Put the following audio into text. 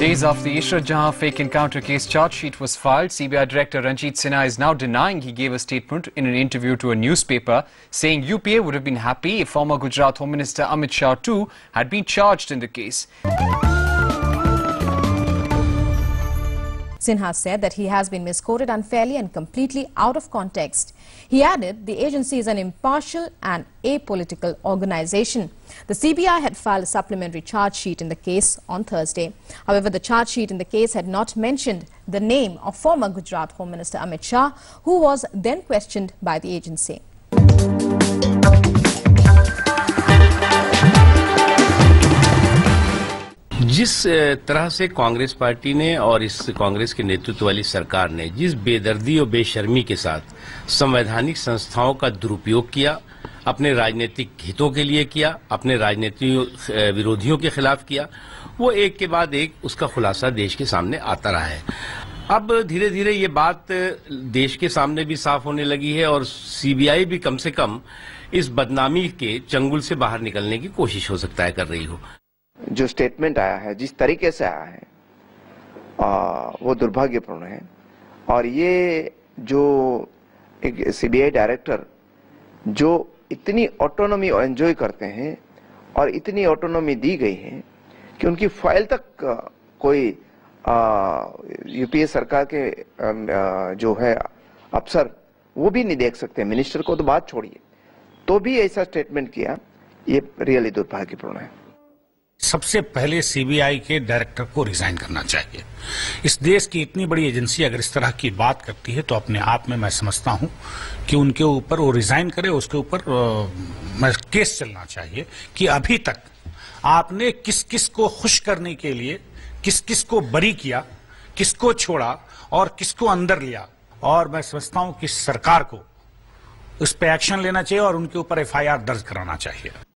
Days after the Ishra Jha fake encounter case charge sheet was filed, CBI Director Ranjit Sinha is now denying he gave a statement in an interview to a newspaper saying UPA would have been happy if former Gujarat Home Minister Amit Shah too had been charged in the case. Sinha said that he has been misquoted unfairly and completely out of context. He added the agency is an impartial and apolitical organization. The CBI had filed a supplementary charge sheet in the case on Thursday. However, the charge sheet in the case had not mentioned the name of former Gujarat Home Minister Amit Shah, who was then questioned by the agency. जिस तरह से Congress party ने और इस कांग्रेस के नेतृत्व वाली सरकार ने जिस बेदर्दी और बेशर्मी के साथ संवैधानिक संस्थाओं का दुरुपयोग किया अपने राजनीतिक हितों के लिए किया अपने राजनीतिक विरोधियों के खिलाफ किया वो एक के बाद एक उसका खुलासा देश के सामने आता रहा है अब धीरे धीरे ये बात देश के सामने भी साफ होने लगी है और सीबीआई भी कम से कम इस बदनामी के चंगुल से बाहर निकलने की कोशिश हो सकता है कर रही हो जो स्टेटमेंट आया है जिस तरीके से आया है आ, वो दुर्भाग्यपूर्ण है और ये जो एक सीबीआई डायरेक्टर जो इतनी ऑटोनॉमी एंजॉय करते हैं और इतनी ऑटोनॉमी दी गई है कि उनकी फाइल तक कोई यूपीए सरकार के आ, जो है अफसर वो भी नहीं देख सकते मिनिस्टर को तो बात छोड़िए तो भी ऐसा स्टेटमेंट किया ये रियली दुर्भाग्यपूर्ण है सबसे पहले सीबीआई के डायरेक्टर को रिजाइन करना चाहिए इस देश की इतनी बड़ी एजेंसी अगर इस तरह की बात करती है तो अपने आप में मैं समझता हूं कि उनके ऊपर वो रिजाइन करे उसके ऊपर केस चलना चाहिए कि अभी तक आपने किस किस को खुश करने के लिए किस किस को बरी किया किसको छोड़ा और किसको अंदर लिया और मैं समझता हूं कि सरकार को इस पर एक्शन लेना चाहिए और उनके ऊपर एफ दर्ज कराना चाहिए